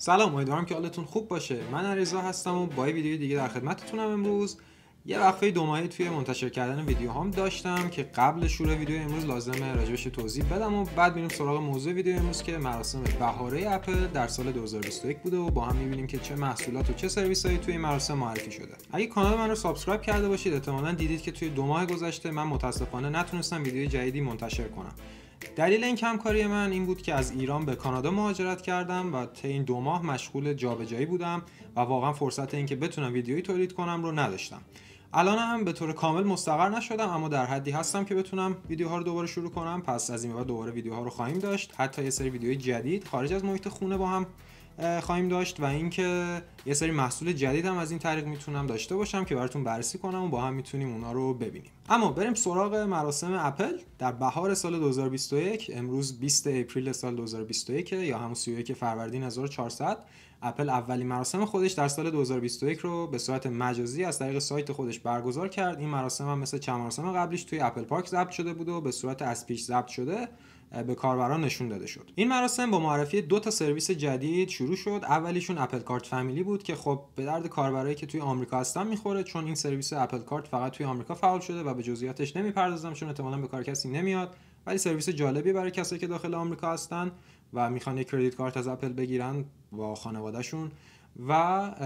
سلام امیدوارم که حالتون خوب باشه من علیرضا هستم و با ویدیو دیگه در خدمتتونم امروز یه وقفه دو ماهی توی منتشر کردن ویدیو داشتم که قبل شروع ویدیو امروز لازمه راجبش توضیح بدم و بعد میریم سراغ موضوع ویدیو امروز که مراسم بهاره اپل در سال 2021 بوده و با هم میبینیم که چه محصولات و چه هایی توی این مراسم معرفی شده اگه کانال من رو سابسکرایب کرده باشید احتمالا دیدید که توی دو ماه گذشته من متاسفانه نتونستم ویدیو جدیدی منتشر کنم دلیل این کمکاری من این بود که از ایران به کانادا مهاجرت کردم و تا این دو ماه مشغول جابجایی بودم و واقعا فرصت اینکه بتونم ویدیویی تولید کنم رو نداشتم الان هم به طور کامل مستقر نشدم اما در حدی هستم که بتونم ویدیوها رو دوباره شروع کنم پس از این بعد دوباره ویدیوها رو خواهیم داشت حتی یه سری ویدیوی جدید خارج از محیط خونه با هم خواهیم داشت و اینکه یه سری محصول جدید هم از این طریق میتونم داشته باشم که براتون بررسی کنم و با هم میتونیم اونا رو ببینیم اما بریم سراغ مراسم اپل در بهار سال 2021 امروز 20 اپریل سال 2021 یا همون 31 فروردین 1400 اپل اولین مراسم خودش در سال 2021 رو به صورت مجازی از طریق سایت خودش برگزار کرد این مراسم هم مثل چند مراسم قبلیش توی اپل پارک ضبط شده بود و به صورت از پیش ضبط شده به کاربران نشون داده شد این مراسم با معرفی دو تا سرویس جدید شروع شد اولیشون اپل کارت فامیلی بود که خب به درد کاربرایی که توی آمریکا هستن میخوره چون این سرویس اپل کارت فقط توی آمریکا فعال شده و به جزئیاتش نمیپردازم چون احتمالا به کار کسی نمیاد ولی سرویس جالبی برای کسایی که داخل آمریکا هستن و میخوان یک کردیت کارت از اپل بگیرن با خانوادهشون و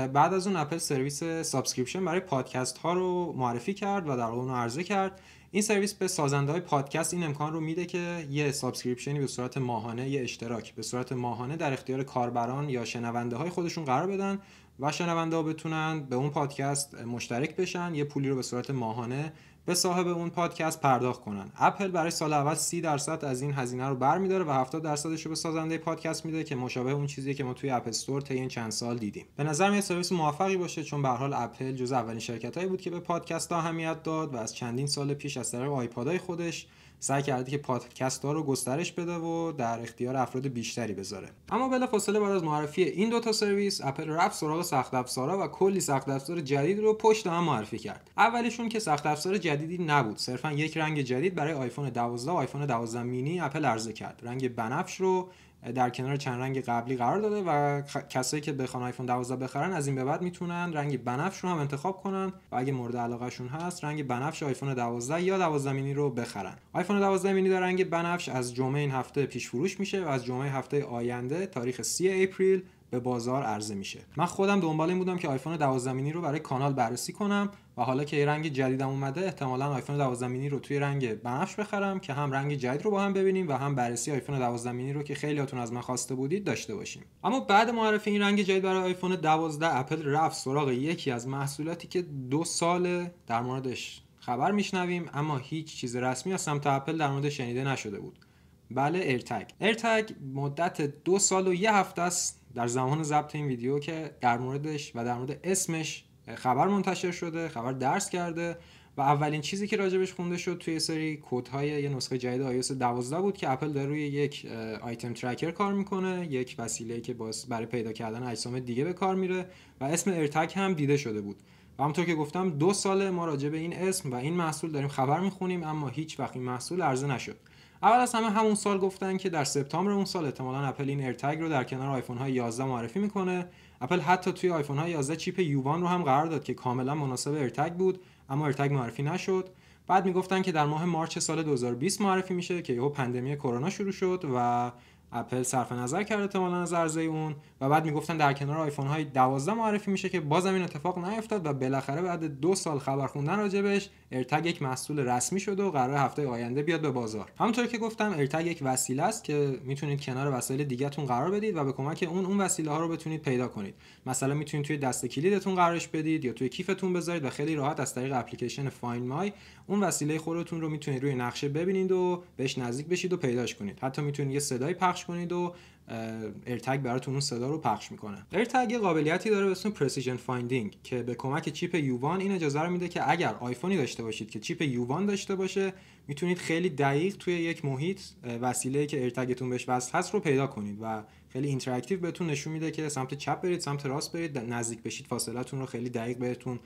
بعد از اون اپل سرویس سابسکریپشن برای پادکست ها رو معرفی کرد و در اون عرضه کرد این سرویس به سازنده های پادکست این امکان رو میده که یه سابسکریپشنی به صورت ماهانه یه اشتراک به صورت ماهانه در اختیار کاربران یا شنونده های خودشون قرار بدن و شنونده ها بتونن به اون پادکست مشترک بشن یه پولی رو به صورت ماهانه به صاحب اون پادکست پرداخت کنن اپل برای سال اول 30 درصد از این هزینه رو برمیداره و 70 درصدش رو به سازنده پادکست میده که مشابه اون چیزیه که ما توی اپل استور این چند سال دیدیم به نظر میاد سرویس موفقی باشه چون به حال اپل جز اولین شرکتهایی بود که به پادکست اهمیت داد و از چندین سال پیش از طریق آیپادای خودش سعی کرده که پادکست ها رو گسترش بده و در اختیار افراد بیشتری بذاره اما بلافاصله بعد از معرفی این دوتا سرویس اپل رفت سراغ سخت افزارها و کلی سخت افزار جدید رو پشت هم معرفی کرد اولیشون که سخت افزار جدیدی نبود صرفا یک رنگ جدید برای آیفون 12 و آیفون 12 مینی اپل عرضه کرد رنگ بنفش رو در کنار چند رنگ قبلی قرار داده و خ... کسایی که بخوان آیفون 12 بخرن از این به بعد میتونن رنگ بنفش رو هم انتخاب کنن و اگه مورد شون هست رنگ بنفش آیفون 12 یا 12 مینی رو بخرن آیفون 12 مینی در رنگ بنفش از جمعه این هفته پیش فروش میشه و از جمعه هفته آینده تاریخ 3 اپریل به بازار عرضه میشه من خودم دنبال این بودم که آیفون 12 مینی رو برای کانال بررسی کنم و حالا که یه رنگ جدیدم اومده احتمالا آیفون 12 مینی رو توی رنگ بنفش بخرم که هم رنگ جدید رو با هم ببینیم و هم بررسی آیفون 12 مینی رو که خیلیاتون از من خواسته بودید داشته باشیم اما بعد معرفی این رنگ جدید برای آیفون 12 اپل رفت سراغ یکی از محصولاتی که دو سال در موردش خبر میشنویم اما هیچ چیز رسمی از سمت اپل در مورد شنیده نشده بود بله ارتگ ارتگ مدت دو سال و یه هفته است در زمان ضبط این ویدیو که در موردش و در مورد اسمش خبر منتشر شده خبر درس کرده و اولین چیزی که راجبش خونده شد توی سری کد های یه نسخه جدید iOS 12 بود که اپل داره روی یک آیتم ترکر کار میکنه یک وسیله که باز برای پیدا کردن اجسام دیگه به کار میره و اسم ارتک هم دیده شده بود و همونطور که گفتم دو سال ما راجع این اسم و این محصول داریم خبر میخونیم اما هیچ وقت این محصول عرضه نشد اول از همه همون سال گفتن که در سپتامبر اون سال احتمالا اپل این ارتگ رو در کنار آیفون های 11 معرفی میکنه اپل حتی توی آیفون های 11 چیپ یووان رو هم قرار داد که کاملا مناسب ارتگ بود اما ارتگ معرفی نشد بعد میگفتن که در ماه مارچ سال 2020 معرفی میشه که یهو پندمی کرونا شروع شد و اپل صرف نظر کرد احتمالا از عرضه اون و بعد میگفتن در کنار آیفون های 12 معرفی میشه که بازم این اتفاق نیفتاد و بالاخره بعد دو سال خبر خوندن راجبش ارتگ یک محصول رسمی شده و قرار هفته آینده بیاد به بازار همونطور که گفتم ارتگ یک وسیله است که میتونید کنار وسایل دیگهتون قرار بدید و به کمک اون اون وسیله ها رو بتونید پیدا کنید مثلا میتونید توی دست کلیدتون قرارش بدید یا توی کیفتون بذارید و خیلی راحت از طریق اپلیکیشن فاین مای اون وسیله خودتون رو میتونید روی نقشه ببینید و بهش نزدیک بشید و پیداش کنید حتی میتونید یه صدای پخش کنید و ارتگ براتون اون صدا رو پخش میکنه ارتگ یه قابلیتی داره به اسم پرسیژن فایندینگ که به کمک چیپ یووان این اجازه رو میده که اگر آیفونی داشته باشید که چیپ یووان داشته باشه میتونید خیلی دقیق توی یک محیط وسیله که ارتگتون بهش وصل هست رو پیدا کنید و خیلی اینتراکتیو بهتون نشون میده که سمت چپ برید سمت راست برید نزدیک بشید فاصلهتون رو خیلی دقیق بهتون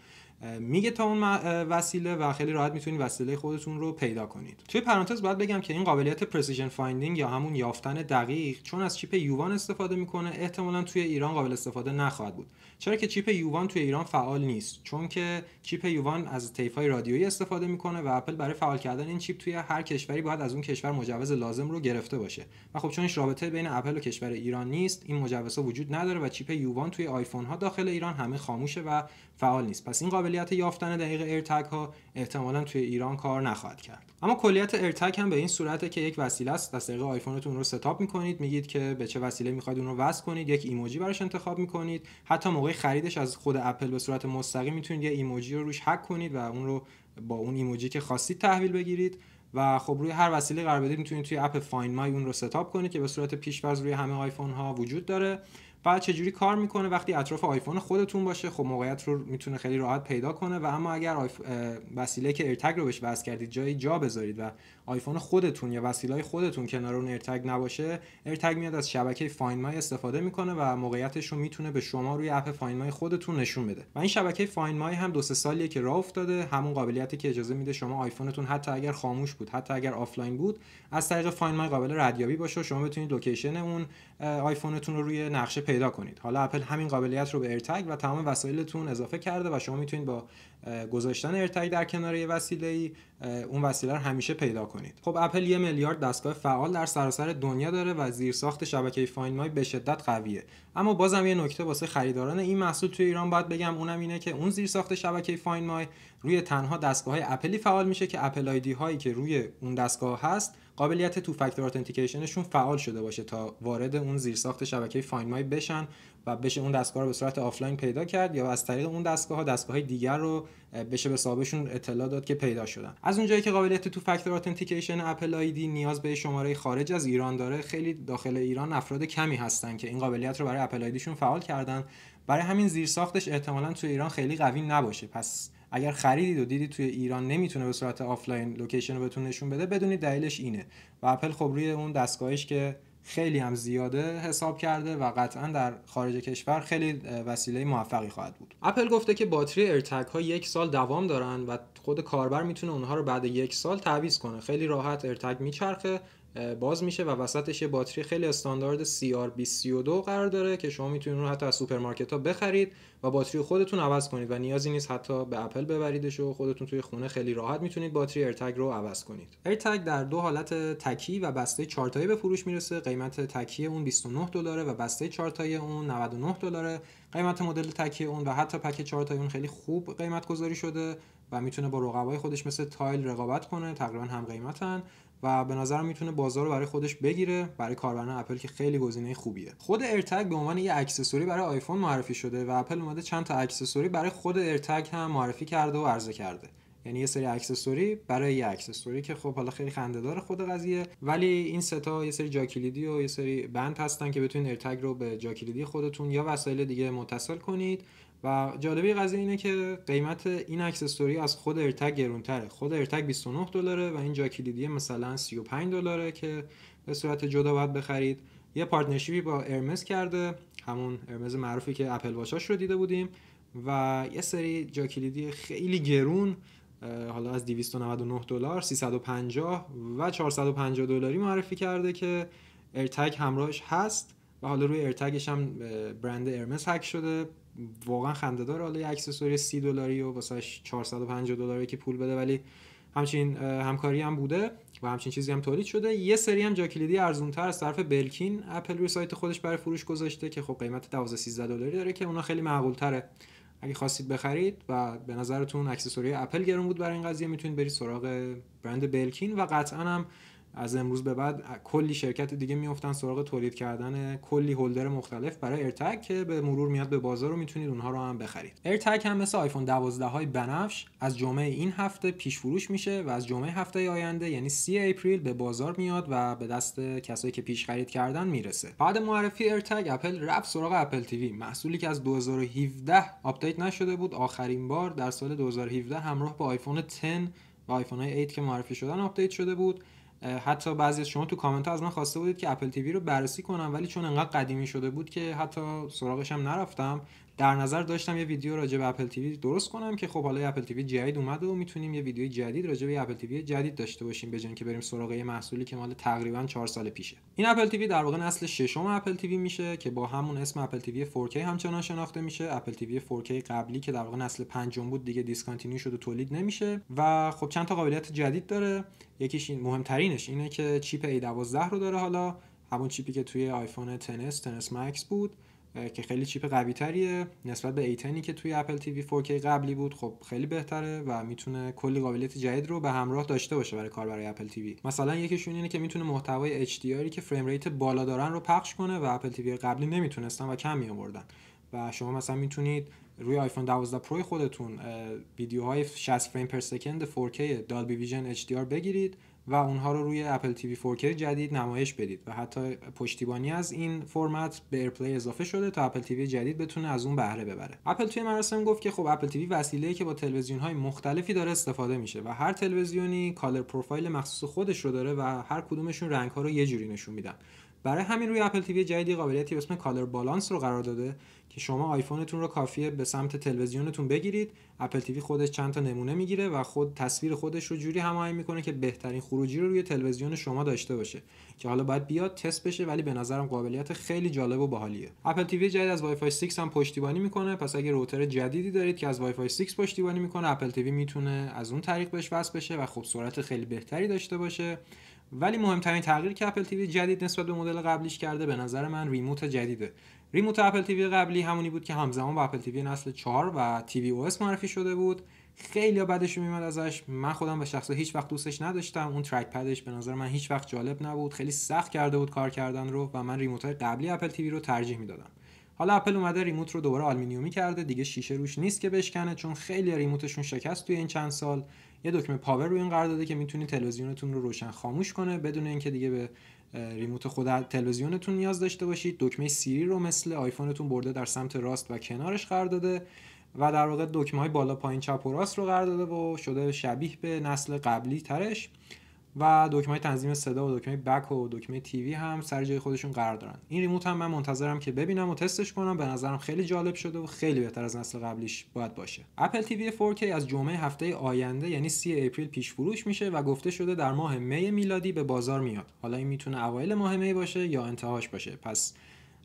میگه تا اون وسیله و خیلی راحت میتونید وسیله خودتون رو پیدا کنید توی پرانتز باید بگم که این قابلیت پرسیژن فایندینگ یا همون یافتن دقیق چون از چیپ یووان استفاده میکنه احتمالا توی ایران قابل استفاده نخواهد بود چرا که چیپ یووان توی ایران فعال نیست چون که چیپ یووان از های رادیویی استفاده میکنه و اپل برای فعال کردن این چیپ توی هر کشوری باید از اون کشور مجوز لازم رو گرفته باشه و خب چون رابطه بین اپل و کشور ایران نیست این مجوزها وجود نداره و چیپ یووان توی آیفون ها داخل ایران همه خاموشه و فعال نیست پس این قابل قابلیت یافتن دقیق ارتک ها احتمالا توی ایران کار نخواهد کرد اما کلیت ارتک هم به این صورته که یک وسیله است از طریق آیفونتون رو ستاپ میکنید میگید که به چه وسیله میخواید اون رو وصل کنید یک ایموجی براش انتخاب میکنید حتی موقع خریدش از خود اپل به صورت مستقیم میتونید یه ایموجی رو روش هک کنید و اون رو با اون ایموجی که خواستید تحویل بگیرید و خب روی هر وسیله قرار بدید میتونید توی اپ فایند مای اون رو ستاپ کنید که به صورت پیش‌فرض روی همه آیفون ها وجود داره بعد چجوری کار میکنه وقتی اطراف آیفون خودتون باشه خب موقعیت رو میتونه خیلی راحت پیدا کنه و اما اگر آیف... وسیله که ارتگ رو بهش وصل کردید جایی جا بذارید و آیفون خودتون یا وسیله خودتون کنار اون ارتگ نباشه ارتگ میاد از شبکه فایند مای استفاده میکنه و موقعیتش رو میتونه به شما روی اپ فایند مای خودتون نشون بده و این شبکه فایند مای هم دو سه سالیه که راه افتاده همون قابلیتی که اجازه میده شما آیفونتون حتی اگر خاموش بود حتی اگر آفلاین بود از طریق فایند مای قابل ردیابی باشه شما بتونید لوکیشن اون آیفونتون رو روی نقشه پیدا کنید حالا اپل همین قابلیت رو به ارتگ و تمام وسایلتون اضافه کرده و شما میتونید با گذاشتن ارتگ در کنار یه وسیله ای اون وسیله رو همیشه پیدا کنید خب اپل یه میلیارد دستگاه فعال در سراسر دنیا داره و زیرساخت شبکه فاین مای به شدت قویه اما بازم یه نکته واسه خریداران این محصول توی ایران باید بگم اونم اینه که اون زیرساخت شبکه فاین مای روی تنها دستگاه های اپلی فعال میشه که اپل آیدی هایی که روی اون دستگاه هست قابلیت تو فاکتور اتنتیکیشنشون فعال شده باشه تا وارد اون زیرساخت شبکه فاینمای بشن و بشه اون دستگاه رو به صورت آفلاین پیدا کرد یا از طریق اون دستگاه ها دستگاه های دیگر رو بشه به صاحبشون اطلاع داد که پیدا شدن از اونجایی که قابلیت تو فاکتور اتنتیکیشن اپل آیدی نیاز به شماره خارج از ایران داره خیلی داخل ایران افراد کمی هستن که این قابلیت رو برای اپل آیدیشون فعال کردن برای همین زیرساختش احتمالاً تو ایران خیلی قوی نباشه پس اگر خریدید و دیدید توی ایران نمیتونه به صورت آفلاین لوکیشن رو بهتون نشون بده بدونید دلیلش اینه و اپل خب روی اون دستگاهش که خیلی هم زیاده حساب کرده و قطعا در خارج کشور خیلی وسیله موفقی خواهد بود اپل گفته که باتری ارتک ها یک سال دوام دارن و خود کاربر میتونه اونها رو بعد یک سال تعویض کنه خیلی راحت ارتک میچرخه باز میشه و وسطش یه باتری خیلی استاندارد cr 2032 قرار داره که شما میتونید رو حتی از سوپرمارکت ها بخرید و باتری خودتون عوض کنید و نیازی نیست حتی به اپل ببریدش و خودتون توی خونه خیلی راحت میتونید باتری ارتگ رو عوض کنید ارتگ در دو حالت تکی و بسته چارتایی به فروش میرسه قیمت تکی اون 29 دلاره و بسته چارتایی اون 99 دلاره قیمت مدل تکی اون و حتی پک چارتایی اون خیلی خوب قیمت گذاری شده و میتونه با رقبای خودش مثل تایل رقابت کنه تقریبا هم قیمتن و به نظر میتونه بازار رو برای خودش بگیره برای کاربران اپل که خیلی گزینه خوبیه خود ارتگ به عنوان یه اکسسوری برای آیفون معرفی شده و اپل اومده چند تا اکسسوری برای خود ارتگ هم معرفی کرده و عرضه کرده یعنی یه سری اکسسوری برای یه اکسسوری که خب حالا خیلی خندهدار خود قضیه ولی این ستا یه سری جاکلیدی و یه سری بند هستن که بتونید ارتگ رو به جاکلیدی خودتون یا وسایل دیگه متصل کنید و جالبی قضیه اینه که قیمت این اکسسوری از خود ارتگ گرونتره خود ارتگ 29 دلاره و این جاکلیدی مثلا 35 دلاره که به صورت جدا باید بخرید یه پارتنرشیپی با ارمز کرده همون ارمز معروفی که اپل واچاش رو دیده بودیم و یه سری جا خیلی گرون حالا از 299 دلار 350 و 450 دلاری معرفی کرده که ارتگ همراهش هست و حالا روی ارتگش هم برند ارمز هک شده واقعا خنده‌دار حالا یه اکسسوری 30 دلاری و واسش 450 دلاری که پول بده ولی همچین همکاری هم بوده و همچین چیزی هم تولید شده یه سری هم جا کلیدی ارزونتر از طرف بلکین اپل روی سایت خودش برای فروش گذاشته که خب قیمت 12 13 دلاری داره که اونا خیلی معقول تره اگه خواستید بخرید و به نظرتون اکسسوری اپل گرون بود برای این قضیه میتونید برید سراغ برند بلکین و قطعا هم از امروز به بعد کلی شرکت دیگه میفتن سراغ تولید کردن کلی هولدر مختلف برای ارتگ که به مرور میاد به بازار و میتونید اونها رو هم بخرید ارتگ هم مثل آیفون 12 های بنفش از جمعه این هفته پیش فروش میشه و از جمعه هفته آینده یعنی 3 اپریل به بازار میاد و به دست کسایی که پیش خرید کردن میرسه بعد معرفی ارتگ اپل رفت سراغ اپل تیوی محصولی که از 2017 آپدیت نشده بود آخرین بار در سال 2017 همراه با آیفون 10 و آیفون 8 که معرفی شدن آپدیت شده بود حتی بعضی از شما تو کامنت ها از من خواسته بودید که اپل تیوی رو بررسی کنم ولی چون انقدر قدیمی شده بود که حتی سراغش هم نرفتم در نظر داشتم یه ویدیو راجع به اپل تیوی درست کنم که خب حالا اپل تیوی جدید اومده و میتونیم یه ویدیوی جدید راجع به اپل تیوی جدید داشته باشیم به که بریم سراغ یه محصولی که مال تقریبا 4 سال پیشه این اپل تیوی در واقع نسل ششم اپل تیوی میشه که با همون اسم اپل تیوی 4K همچنان شناخته میشه اپل تیوی 4K قبلی که در واقع نسل پنجم بود دیگه دیسکانتینیو شد و تولید نمیشه و خب چند تا قابلیت جدید داره یکیش این مهمترینش اینه که چیپ A12 رو داره حالا همون چیپی که توی آیفون 10s 10 بود که خیلی چیپ قوی تریه نسبت به ایتنی که توی اپل تیوی 4K قبلی بود خب خیلی بهتره و میتونه کلی قابلیت جدید رو به همراه داشته باشه برای کار برای اپل تیوی مثلا یکیشون اینه که میتونه محتوای HDRی که فریم ریت بالا دارن رو پخش کنه و اپل تیوی قبلی نمیتونستن و کم می آوردن و شما مثلا میتونید روی آیفون 12 پرو خودتون ویدیوهای 60 فریم پر سکند 4K دالبی ویژن HDR بگیرید و اونها رو روی اپل تیوی 4K جدید نمایش بدید و حتی پشتیبانی از این فرمت به ایرپلی اضافه شده تا اپل تیوی جدید بتونه از اون بهره ببره اپل توی مراسم گفت که خب اپل تیوی وسیله که با تلویزیون های مختلفی داره استفاده میشه و هر تلویزیونی کالر پروفایل مخصوص خودش رو داره و هر کدومشون رنگ ها رو یه جوری نشون میدن برای همین روی اپل تیوی جدیدی قابلیتی به اسم کالر بالانس رو قرار داده که شما آیفونتون رو کافیه به سمت تلویزیونتون بگیرید اپل تیوی خودش چند تا نمونه میگیره و خود تصویر خودش رو جوری هماهنگ میکنه که بهترین خروجی رو روی تلویزیون شما داشته باشه که حالا باید بیاد تست بشه ولی به نظرم قابلیت خیلی جالب و باحالیه اپل تیوی جدید از وایفای 6 هم پشتیبانی میکنه پس اگه روتر جدیدی دارید که از وایفای 6 پشتیبانی میکنه اپل تیوی میتونه از اون طریق بهش وصل بشه و خب سرعت خیلی بهتری داشته باشه ولی مهمترین تغییر که اپل تیوی جدید نسبت به مدل قبلیش کرده به نظر من ریموت جدیده ریموت اپل تیوی قبلی همونی بود که همزمان با اپل تیوی نسل 4 و تیوی او اس معرفی شده بود خیلی بدش میمد ازش من خودم به شخصه هیچ وقت دوستش نداشتم اون ترک پدش به نظر من هیچ وقت جالب نبود خیلی سخت کرده بود کار کردن رو و من ریموت های قبلی اپل تیوی رو ترجیح میدادم حالا اپل اومده ریموت رو دوباره آلومینیومی کرده دیگه شیشه روش نیست که بشکنه چون خیلی ریموتشون شکست توی این چند سال یه دکمه پاور روی این قرار داده که میتونی تلویزیونتون رو روشن خاموش کنه بدون اینکه دیگه به ریموت خود تلویزیونتون نیاز داشته باشید دکمه سیری رو مثل آیفونتون برده در سمت راست و کنارش قرار داده و در واقع دکمه های بالا پایین چپ و راست رو قرار داده و شده شبیه به نسل قبلی ترش و دکمه تنظیم صدا و دکمه بک و دکمه تیوی هم سر جای خودشون قرار دارن این ریموت هم من منتظرم که ببینم و تستش کنم به نظرم خیلی جالب شده و خیلی بهتر از نسل قبلیش باید باشه اپل تیوی 4K از جمعه هفته آینده یعنی 3 اپریل پیش فروش میشه و گفته شده در ماه می میلادی به بازار میاد حالا این میتونه اوایل ماه می باشه یا انتهاش باشه پس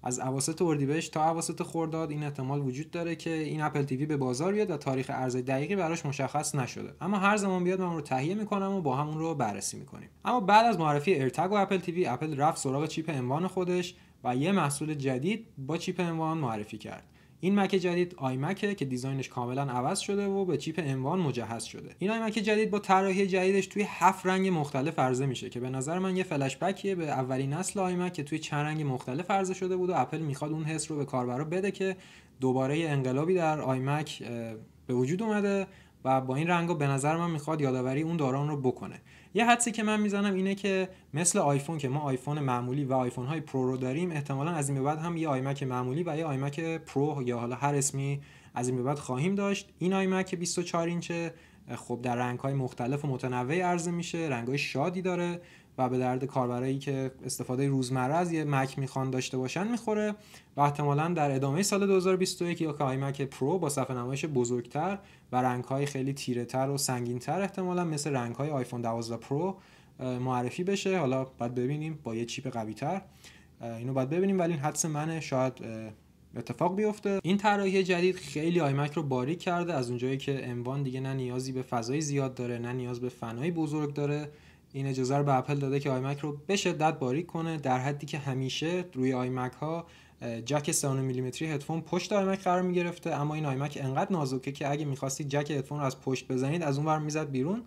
از اواسط اردیبهشت تا اواسط خرداد این احتمال وجود داره که این اپل تیوی به بازار بیاد و تاریخ عرضه دقیقی براش مشخص نشده اما هر زمان بیاد من رو تهیه میکنم و با همون رو بررسی میکنیم اما بعد از معرفی ارتگ و اپل تیوی اپل رفت سراغ چیپ اموان خودش و یه محصول جدید با چیپ اموان معرفی کرد این مک جدید آیمکه که دیزاینش کاملا عوض شده و به چیپ اموان مجهز شده این آیمک جدید با طراحی جدیدش توی هفت رنگ مختلف عرضه میشه که به نظر من یه فلش بکیه به اولین نسل آیمک که توی چند رنگ مختلف عرضه شده بود و اپل میخواد اون حس رو به کاربرا بده که دوباره انقلابی در آیمک به وجود اومده و با این رنگا به نظر من میخواد یادآوری اون دوران رو بکنه یه حدسی که من میزنم اینه که مثل آیفون که ما آیفون معمولی و آیفون های پرو رو داریم احتمالا از این به بعد هم یه آیمک معمولی و یه آیمک پرو یا حالا هر اسمی از این به بعد خواهیم داشت این آیمک 24 اینچه خب در رنگ های مختلف و متنوعی عرضه میشه رنگ های شادی داره و به درد کاربرایی که استفاده روزمره از یه مک میخوان داشته باشن میخوره و احتمالا در ادامه سال 2021 یا که مک پرو با صفحه نمایش بزرگتر و رنگهای خیلی تیره تر و سنگین تر احتمالا مثل رنگهای آیفون 12 پرو معرفی بشه حالا باید ببینیم با یه چیپ قوی تر اینو باید ببینیم ولی این حدس منه شاید اتفاق بیفته این طراحی جدید خیلی آیمک رو باریک کرده از اونجایی که اموان دیگه نه نیازی به فضای زیاد داره نه نیاز به فنای بزرگ داره این اجازه رو به اپل داده که آیمک رو به شدت باریک کنه در حدی که همیشه روی مک ها جک 3 میلیمتری هدفون پشت مک قرار می اما این آیمک انقدر نازکه که اگه میخواستید جک هدفون رو از پشت بزنید از اون ور میزد بیرون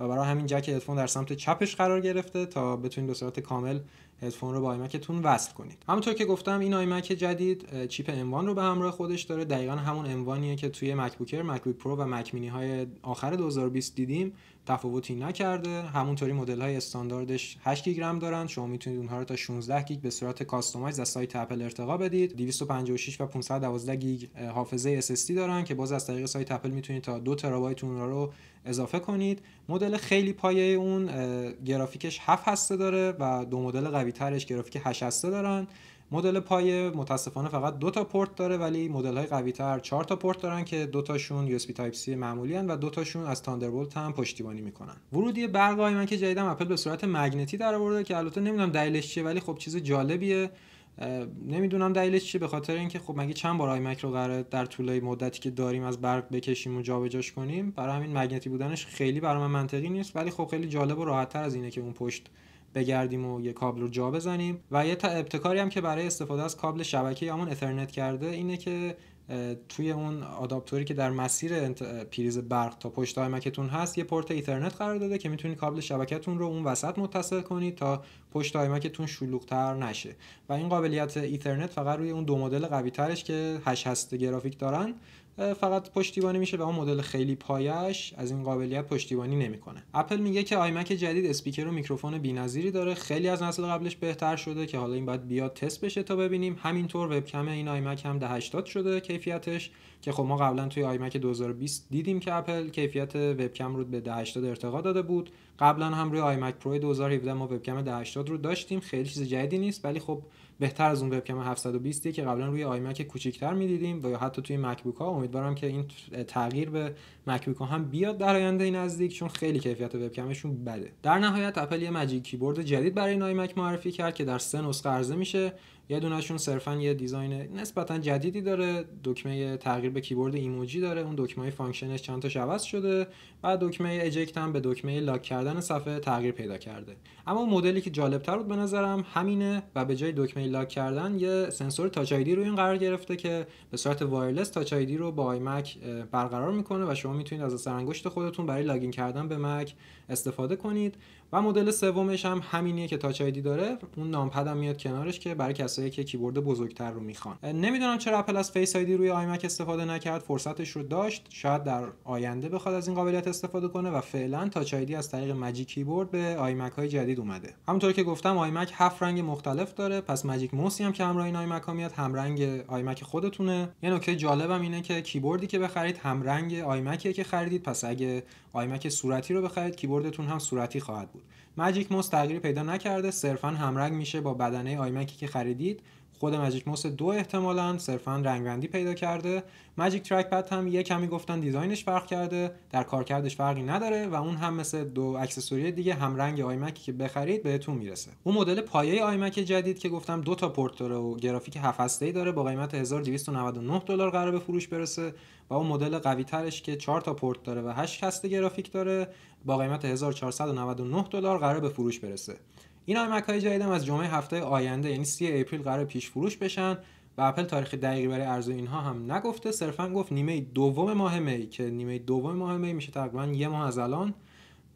و برای همین جک هدفون در سمت چپش قرار گرفته تا بتونید به صورت کامل هدفون رو با آیمکتون وصل کنید همونطور که گفتم این آیمک جدید چیپ اموان رو به همراه خودش داره دقیقا همون اموانیه که توی مکبوکر مکبوک پرو و مک های آخر 2020 دیدیم تفاوتی نکرده همونطوری مدل های استانداردش 8 گیگرم دارن شما میتونید اونها رو تا 16 گیگ به صورت کاستومایز از سایت اپل ارتقا بدید 256 و 512 گیگ حافظه SSD دارن که باز از طریق سایت اپل میتونید تا 2 ترابایت اونها رو اضافه کنید مدل خیلی پایه اون گرافیکش 7 هسته داره و دو مدل قوی ترش گرافیک 8 هسته دارن مدل پایه متاسفانه فقط دو تا پورت داره ولی مدل های قوی تر چهار تا پورت دارن که دو تاشون USB Type C معمولی و دو تاشون از تاندربولت هم پشتیبانی میکنن ورودی برق من که جدیدم اپل به صورت مگنتی در آورده که البته نمیدونم دلیلش چیه ولی خب چیز جالبیه نمیدونم دلیلش چیه به خاطر اینکه خب مگه چند بار آیمک رو قراره در طول مدتی که داریم از برق بکشیم و جابجاش کنیم برای همین مگنتی بودنش خیلی برای منطقی نیست ولی خب خیلی جالب و تر از اینه که اون پشت بگردیم و یه کابل رو جا بزنیم و یه تا ابتکاری هم که برای استفاده از کابل شبکه همون اترنت کرده اینه که توی اون آداپتوری که در مسیر پریز برق تا پشت آیمکتون هست یه پورت ایترنت قرار داده که میتونید کابل شبکهتون رو اون وسط متصل کنید تا پشت آیمکتون شلوغتر نشه و این قابلیت ایترنت فقط روی اون دو مدل قوی که هش هست گرافیک دارن فقط پشتیبانی میشه و اون مدل خیلی پایش از این قابلیت پشتیبانی نمیکنه اپل میگه که آیمک جدید اسپیکر و میکروفون بینظیری داره خیلی از نسل قبلش بهتر شده که حالا این باید بیاد تست بشه تا ببینیم همینطور وبکم این آیمک هم ده شده کیفیتش که خب ما قبلا توی آیمک 2020 دیدیم که اپل کیفیت وبکم رو به ده ارتقا داده بود قبلا هم روی آیمک پرو 2017 ما وبکم رو داشتیم خیلی چیز جدیدی نیست ولی خب بهتر از اون وبکم 720 که قبلا روی آی مک کوچیک‌تر می‌دیدیم و یا حتی توی مکبوک ها امیدوارم که این تغییر به مکبوک ها هم بیاد در آینده نزدیک چون خیلی کیفیت وبکمشون بده در نهایت اپل یه مجیک کیبورد جدید برای آی معرفی کرد که در سه نسخه عرضه میشه یه دونشون صرفا یه دیزاین نسبتا جدیدی داره دکمه تغییر به کیبورد ایموجی داره اون دکمه فانکشنش چند تا عوض شده و دکمه اجکت هم به دکمه لاک کردن صفحه تغییر پیدا کرده اما مدلی که جالب تر بود به نظرم همینه و به جای دکمه لاک کردن یه سنسور تاچ روی این قرار گرفته که به صورت وایرلس تاچ رو با آی مک برقرار میکنه و شما میتونید از سرانگشت خودتون برای لاگین کردن به مک استفاده کنید و مدل سومش هم همینیه که تاچ آیدی داره اون نامپد هم میاد کنارش که برای کسایی که کیبورد بزرگتر رو میخوان نمیدونم چرا اپل از فیس آیدی روی آیمک استفاده نکرد فرصتش رو داشت شاید در آینده بخواد از این قابلیت استفاده کنه و فعلا تاچ آیدی از طریق ماجیک کیبورد به آیمک های جدید اومده همونطور که گفتم آیمک هفت رنگ مختلف داره پس ماجیک موسی هم که همراه این آیمک ها میاد هم رنگ آیمک خودتونه یه نکته جالبم اینه که کیبوردی که بخرید هم رنگ آیمکیه که خریدید پس اگه آیمک صورتی رو بخرید کیبوردتون هم صورتی خواهد بود بود ماجیک موس تغییری پیدا نکرده صرفا همرنگ میشه با بدنه آیمکی که خریدید خود ماجیک موس دو احتمالا صرفا رنگرندی پیدا کرده ماجیک ترک پد هم یه کمی گفتن دیزاینش فرق کرده در کارکردش فرقی نداره و اون هم مثل دو اکسسوری دیگه هم رنگ آیمکی که بخرید بهتون میرسه اون مدل پایه آیمک جدید که گفتم دو تا پورت داره و گرافیک 7 ای داره با قیمت 1299 دلار قرار به فروش برسه و اون مدل قوی ترش که 4 تا پورت داره و 8 هسته گرافیک داره با قیمت 1499 دلار قرار به فروش برسه این آیمک های جدیدم از جمعه هفته آینده یعنی 30 اپریل قرار پیش فروش بشن و اپل تاریخ دقیقی برای عرضه اینها هم نگفته صرفا گفت نیمه دوم ماه می که نیمه دوم ماه می میشه تقریبا یه ماه از الان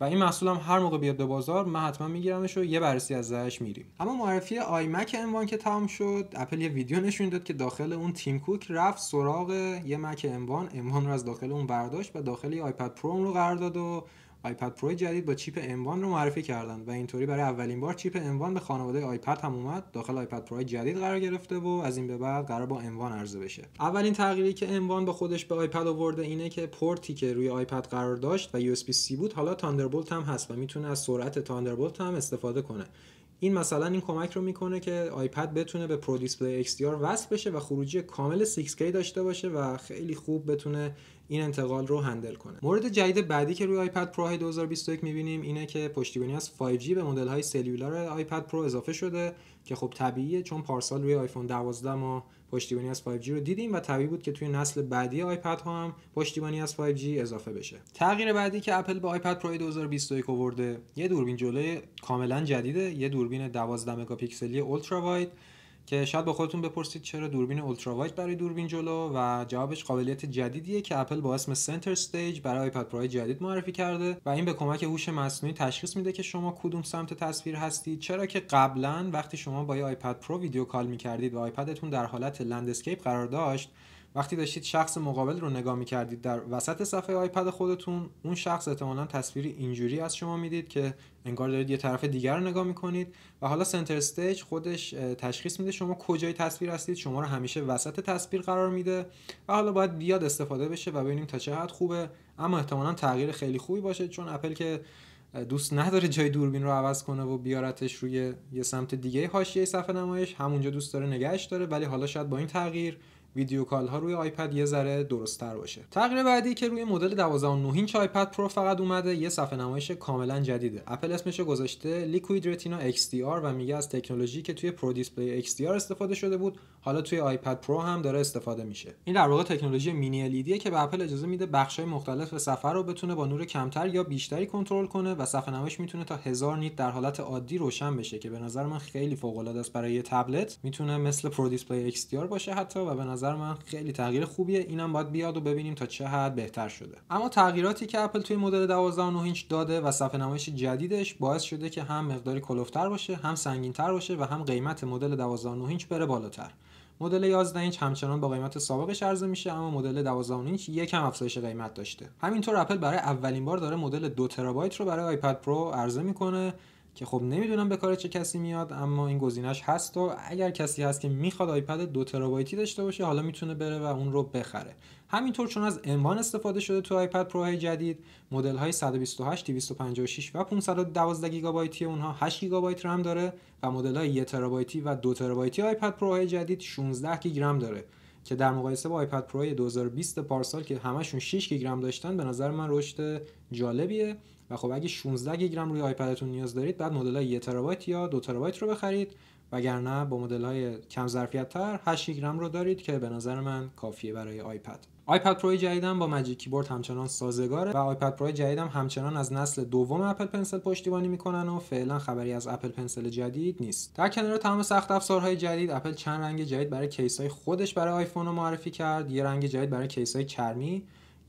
و این محصولم هر موقع بیاد به بازار من حتما میگیرمش و یه بررسی از ازش میریم اما معرفی آیمک اموان که تام شد اپل یه ویدیو نشون داد که داخل اون تیم کوک رفت سراغ یه مک اموان اموان رو از داخل اون برداشت و داخل یه آیپد پرو رو قرار داد و آیپد پرو جدید با چیپ M1 رو معرفی کردند و اینطوری برای اولین بار چیپ M1 به خانواده آیپد هم اومد داخل آیپد پرو جدید قرار گرفته و از این به بعد قرار با M1 عرضه بشه اولین تغییری که M1 با خودش به آیپد آورده اینه که پورتی که روی آیپد قرار داشت و USB C بود حالا تاندربولت هم هست و میتونه از سرعت تاندربولت هم استفاده کنه این مثلا این کمک رو میکنه که آیپد بتونه به پرو دیسپلی XDR وصل بشه و خروجی کامل 6K داشته باشه و خیلی خوب بتونه این انتقال رو هندل کنه مورد جدید بعدی که روی آیپد پرو 2021 میبینیم اینه که پشتیبانی از 5G به مدل های سلولار آیپد پرو اضافه شده که خب طبیعیه چون پارسال روی آیفون 12 ما پشتیبانی از 5G رو دیدیم و طبیعی بود که توی نسل بعدی آیپد ها هم پشتیبانی از 5G اضافه بشه تغییر بعدی که اپل به آیپد پرو 2021 آورده یه دوربین جلوی کاملا جدیده یه دوربین 12 مگاپیکسلی اولترا واید که شاید با خودتون بپرسید چرا دوربین اولترا واید برای دوربین جلو و جوابش قابلیت جدیدیه که اپل با اسم سنتر استیج برای آیپد پرو جدید معرفی کرده و این به کمک هوش مصنوعی تشخیص میده که شما کدوم سمت تصویر هستید چرا که قبلا وقتی شما با آیپد پرو ویدیو کال میکردید و آیپدتون در حالت لندسکیپ قرار داشت وقتی داشتید شخص مقابل رو نگاه می کردید در وسط صفحه آیپد خودتون اون شخص احتمالا تصویری اینجوری از شما میدید که انگار دارید یه طرف دیگر رو نگاه میکنید و حالا سنتر استیج خودش تشخیص میده شما کجای تصویر هستید شما رو همیشه وسط تصویر قرار میده و حالا باید بیاد استفاده بشه و ببینیم تا چه حد خوبه اما احتمالا تغییر خیلی خوبی باشه چون اپل که دوست نداره جای دوربین رو عوض کنه و بیارتش روی یه سمت دیگه حاشیه صفحه نمایش همونجا دوست داره نگهش داره ولی حالا شاید با این تغییر ویدیو کال ها روی آیپد یه ذره درست تر باشه تغییر بعدی که روی مدل 12.9 اینچ آیپد پرو فقط اومده یه صفحه نمایش کاملا جدیده اپل اسمش گذاشته لیکوئید رتینا XDR و میگه از تکنولوژی که توی پرو دیسپلی XDR استفاده شده بود حالا توی آیپد پرو هم داره استفاده میشه این در واقع تکنولوژی مینی e که به اپل اجازه میده های مختلف سفر رو بتونه با نور کمتر یا بیشتری کنترل کنه و صفحه نمایش میتونه تا هزار نیت در حالت عادی روشن بشه که به نظر من خیلی فوق العاده است برای یه تبلت میتونه مثل پرو دیسپلی XDR باشه حتی و به نظر نظر من خیلی تغییر خوبیه اینم باید بیاد و ببینیم تا چه حد بهتر شده اما تغییراتی که اپل توی مدل 12.9 اینچ داده و صفحه نمایش جدیدش باعث شده که هم مقداری کلوفتر باشه هم سنگینتر باشه و هم قیمت مدل 12.9 اینچ بره بالاتر مدل 11 اینچ همچنان با قیمت سابقش عرضه میشه اما مدل 12 اینچ یکم افزایش قیمت داشته همینطور اپل برای اولین بار داره مدل دو ترابایت رو برای آیپد پرو عرضه میکنه که خب نمیدونم به کار چه کسی میاد اما این گزینش هست و اگر کسی هست که میخواد آیپد دو ترابایتی داشته باشه حالا میتونه بره و اون رو بخره همینطور چون از اموان استفاده شده تو آیپد پرو های جدید مدل های 128 256 و 512 گیگابایتی اونها 8 گیگابایت رم داره و مدل های 1 ترابایتی و 2 ترابایتی آیپد پرو های جدید 16 گیگرم داره که در مقایسه با آیپد پرو 2020 پارسال که همشون 6 گیگرم داشتن به نظر من رشد جالبیه و خب اگه 16 گیگرم روی آیپدتون نیاز دارید بعد مدل های 1 ترابایت یا 2 ترابایت رو بخرید وگرنه با مدل های کم ظرفیت تر 8 گیگرم رو دارید که به نظر من کافیه برای آیپد آیپد پرو جدیدم با مجیک کیبورد همچنان سازگاره و آیپد پرو جدیدم همچنان از نسل دوم اپل پنسل پشتیبانی میکنن و فعلا خبری از اپل پنسل جدید نیست در کنار تمام سخت افزارهای جدید اپل چند رنگ جدید برای کیسای خودش برای آیفون رو معرفی کرد یه رنگ جدید برای کیسای چرمی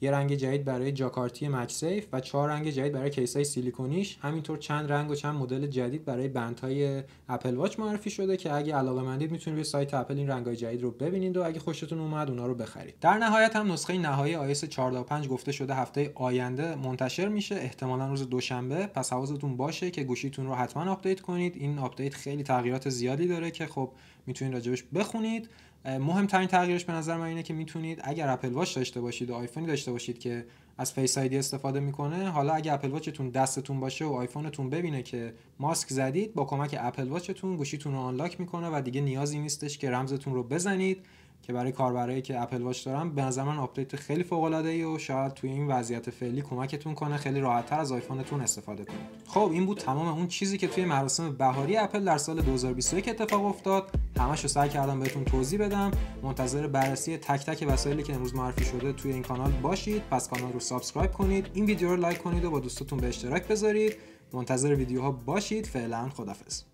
یه رنگ جدید برای جاکارتی سیف و چهار رنگ جدید برای کیسای سیلیکونیش همینطور چند رنگ و چند مدل جدید برای بندهای اپل واچ معرفی شده که اگه علاقه مندید میتونید به سایت اپل این رنگ‌های جدید رو ببینید و اگه خوشتون اومد اونا رو بخرید در نهایت هم نسخه نهایی iOS 14.5 گفته شده هفته آینده منتشر میشه احتمالا روز دوشنبه پس حواستون باشه که گوشیتون رو حتما آپدیت کنید این آپدیت خیلی تغییرات زیادی داره که خب میتونید راجبش بخونید مهمترین تغییرش به نظر من اینه که میتونید اگر اپل واچ داشته باشید و آیفونی داشته باشید که از فیس آیدی استفاده میکنه حالا اگر اپل واچتون دستتون باشه و آیفونتون ببینه که ماسک زدید با کمک اپل واچتون گوشیتون رو آنلاک میکنه و دیگه نیازی نیستش که رمزتون رو بزنید که برای کاربرایی که اپل واچ دارن به نظر من آپدیت خیلی فوق العاده ای و شاید توی این وضعیت فعلی کمکتون کنه خیلی راحت تر از آیفونتون استفاده کنید خب این بود تمام اون چیزی که توی مراسم بهاری اپل در سال 2021 اتفاق افتاد همش رو سعی کردم بهتون توضیح بدم منتظر بررسی تک تک وسایلی که امروز معرفی شده توی این کانال باشید پس کانال رو سابسکرایب کنید این ویدیو رو لایک کنید و با دوستتون به اشتراک بذارید منتظر ویدیوها باشید فعلا خدافظ